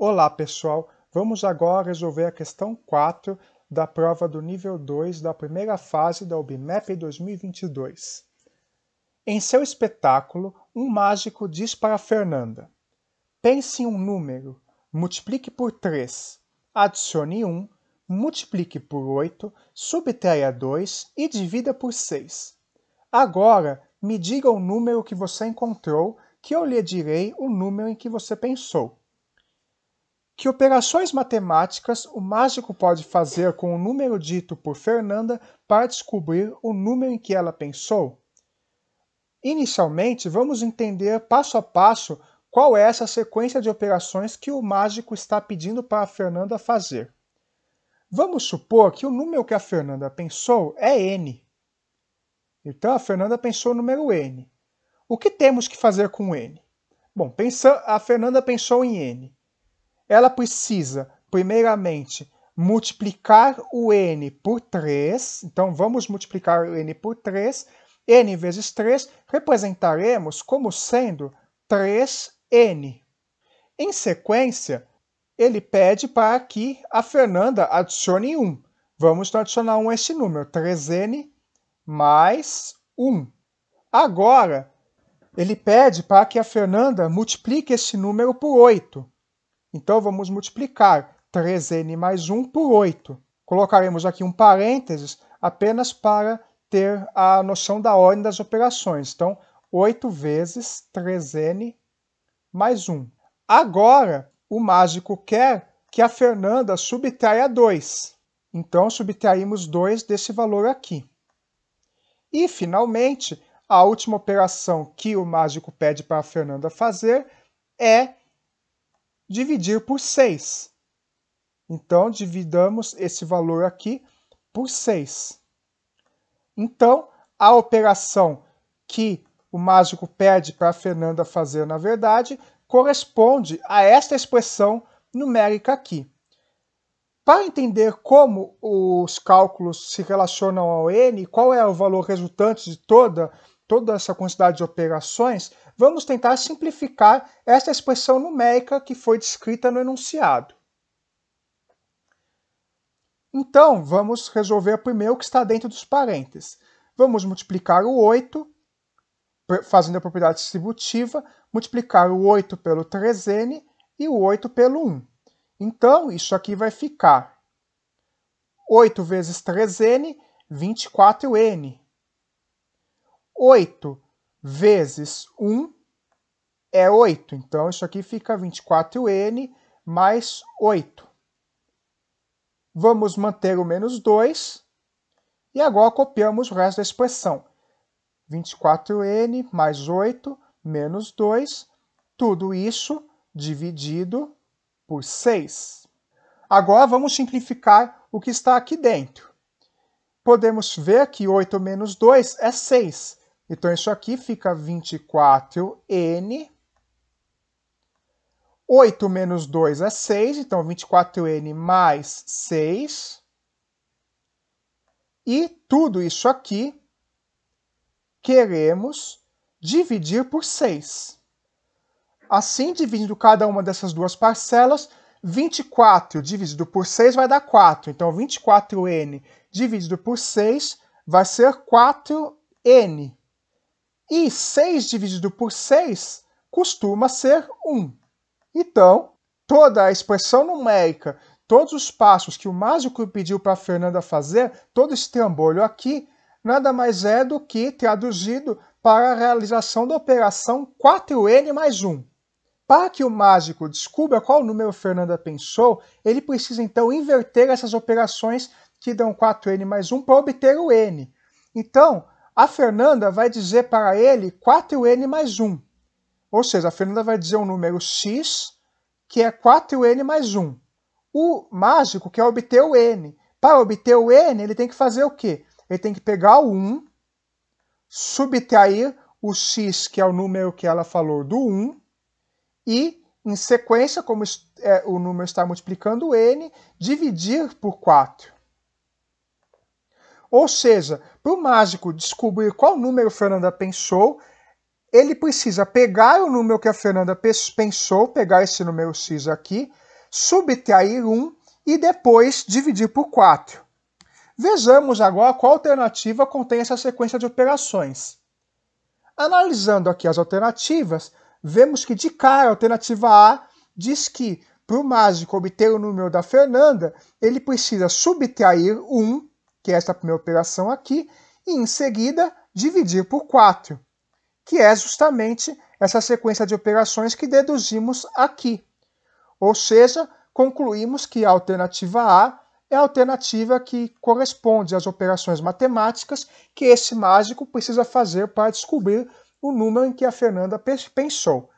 Olá, pessoal! Vamos agora resolver a questão 4 da prova do nível 2 da primeira fase da UBMAP 2022. Em seu espetáculo, um mágico diz para Fernanda: Pense em um número, multiplique por 3, adicione 1, multiplique por 8, subtraia 2 e divida por 6. Agora, me diga o número que você encontrou, que eu lhe direi o número em que você pensou. Que operações matemáticas o mágico pode fazer com o número dito por Fernanda para descobrir o número em que ela pensou? Inicialmente, vamos entender passo a passo qual é essa sequência de operações que o mágico está pedindo para a Fernanda fazer. Vamos supor que o número que a Fernanda pensou é n. Então a Fernanda pensou o número n. O que temos que fazer com n? Bom, pensa, a Fernanda pensou em n ela precisa, primeiramente, multiplicar o n por 3. Então, vamos multiplicar o n por 3. n vezes 3 representaremos como sendo 3n. Em sequência, ele pede para que a Fernanda adicione 1. Vamos adicionar 1 a este número, 3n mais 1. Agora, ele pede para que a Fernanda multiplique este número por 8. Então vamos multiplicar 3n mais 1 por 8. Colocaremos aqui um parênteses apenas para ter a noção da ordem das operações. Então, 8 vezes 3n mais 1. Agora, o mágico quer que a Fernanda subtraia 2. Então, subtraímos 2 desse valor aqui. E, finalmente, a última operação que o mágico pede para a Fernanda fazer é dividir por 6. Então, dividamos esse valor aqui por 6. Então, a operação que o mágico pede para a Fernanda fazer, na verdade, corresponde a esta expressão numérica aqui. Para entender como os cálculos se relacionam ao n, qual é o valor resultante de toda, toda essa quantidade de operações, vamos tentar simplificar esta expressão numérica que foi descrita no enunciado. Então, vamos resolver primeiro o que está dentro dos parênteses. Vamos multiplicar o 8, fazendo a propriedade distributiva, multiplicar o 8 pelo 3n e o 8 pelo 1. Então, isso aqui vai ficar 8 vezes 3n, 24n. 8 vezes 1 é 8. Então, isso aqui fica 24n mais 8. Vamos manter o menos 2 e agora copiamos o resto da expressão. 24n mais 8 menos 2, tudo isso dividido por 6. Agora vamos simplificar o que está aqui dentro. Podemos ver que 8 menos 2 é 6. Então, isso aqui fica 24n. 8 menos 2 é 6, então 24n mais 6. E tudo isso aqui queremos dividir por 6. Assim, dividindo cada uma dessas duas parcelas, 24 dividido por 6 vai dar 4. Então, 24n dividido por 6 vai ser 4n. E 6 dividido por 6 costuma ser 1. Então, toda a expressão numérica, todos os passos que o mágico pediu para Fernanda fazer, todo esse trambolho aqui, nada mais é do que traduzido para a realização da operação 4n mais 1. Para que o mágico descubra qual número Fernanda pensou, ele precisa então inverter essas operações que dão 4n mais 1 para obter o n. Então, a Fernanda vai dizer para ele 4n mais 1. Ou seja, a Fernanda vai dizer um número x, que é 4n mais 1. O mágico quer obter o n. Para obter o n, ele tem que fazer o quê? Ele tem que pegar o 1, subtrair o x, que é o número que ela falou, do 1, e, em sequência, como é, o número está multiplicando o n, dividir por 4. Ou seja, para o mágico descobrir qual número Fernanda pensou, ele precisa pegar o número que a Fernanda pensou, pegar esse número x aqui, subtrair 1 e depois dividir por 4. Vejamos agora qual alternativa contém essa sequência de operações. Analisando aqui as alternativas, vemos que de cara a alternativa A diz que para o mágico obter o número da Fernanda, ele precisa subtrair 1 que é esta primeira operação aqui, e em seguida dividir por 4, que é justamente essa sequência de operações que deduzimos aqui. Ou seja, concluímos que a alternativa A é a alternativa que corresponde às operações matemáticas que esse mágico precisa fazer para descobrir o número em que a Fernanda pensou.